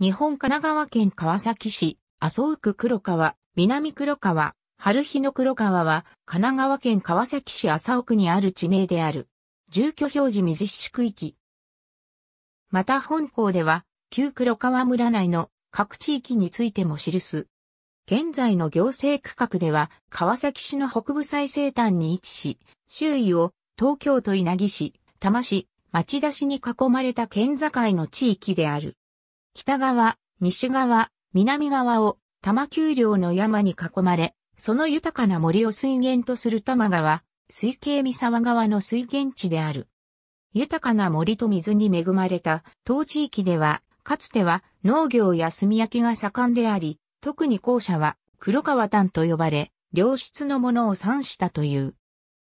日本神奈川県川崎市、麻生区黒川、南黒川、春日の黒川は、神奈川県川崎市麻生区にある地名である。住居表示未実施区域。また本校では、旧黒川村内の各地域についても記す。現在の行政区画では、川崎市の北部最西端に位置し、周囲を東京都稲城市、多摩市、町田市に囲まれた県境の地域である。北側、西側、南側を多摩丘陵の山に囲まれ、その豊かな森を水源とする多摩川、水系三沢川の水源地である。豊かな森と水に恵まれた当地域では、かつては農業や炭焼きが盛んであり、特に校舎は黒川炭と呼ばれ、良質のものを産したという。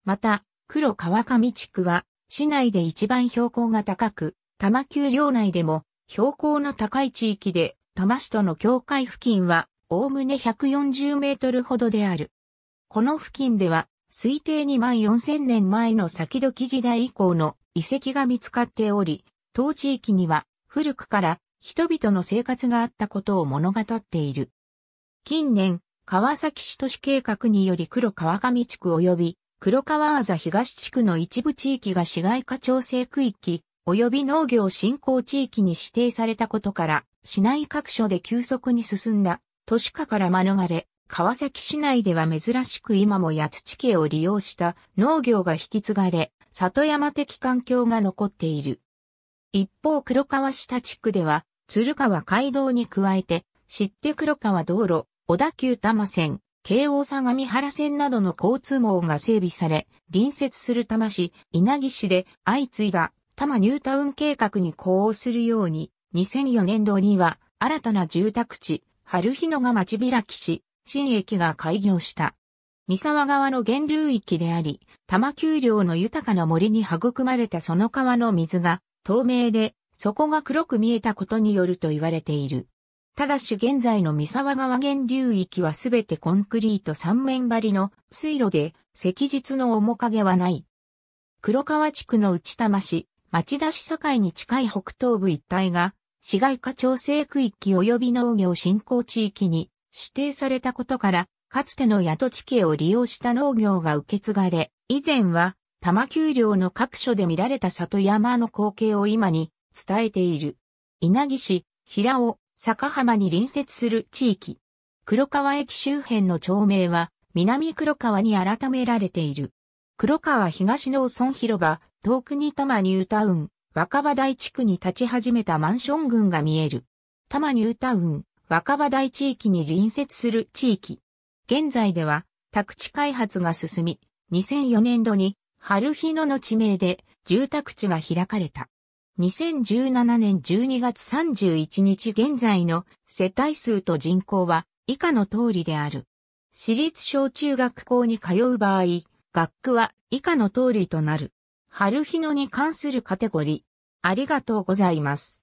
また、黒川上地区は市内で一番標高が高く、多摩丘陵内でも標高の高い地域で、多摩市との境界付近は、おおむね140メートルほどである。この付近では、推定2万4000年前の先時時代以降の遺跡が見つかっており、当地域には古くから人々の生活があったことを物語っている。近年、川崎市都市計画により黒川上地区及び黒川あざ東地区の一部地域が市街化調整区域及び農業振興地域に指定されたことから、市内各所で急速に進んだ都市化から免れ、川崎市内では珍しく今も八土家を利用した農業が引き継がれ、里山的環境が残っている。一方黒川下地区では、鶴川街道に加えて、知って黒川道路、小田急多摩線、京王相模原線などの交通網が整備され、隣接する多摩市、稲城市で相次いだ多摩ニュータウン計画に呼応するように、2004年度には新たな住宅地、春日野が町開きし、新駅が開業した。三沢川の源流域であり、多摩丘陵の豊かな森に育まれたその川の水が透明で、底が黒く見えたことによると言われている。ただし現在の三沢川源流域はすべてコンクリート三面張りの水路で、石実の面影はない。黒川地区の内玉市、町田市境に近い北東部一帯が、市街化調整区域及び農業振興地域に指定されたことから、かつての宿地形を利用した農業が受け継がれ、以前は、多摩丘陵の各所で見られた里山の光景を今に伝えている。稲城市、平尾、坂浜に隣接する地域。黒川駅周辺の町名は、南黒川に改められている。黒川東農村広場、遠くに多摩ニュータウン、若葉台地区に立ち始めたマンション群が見える。多摩ニュータウン、若葉台地域に隣接する地域。現在では、宅地開発が進み、2004年度に、春日野の地名で、住宅地が開かれた。2017年12月31日現在の世帯数と人口は以下の通りである。私立小中学校に通う場合、学区は以下の通りとなる。春日野に関するカテゴリー。ありがとうございます。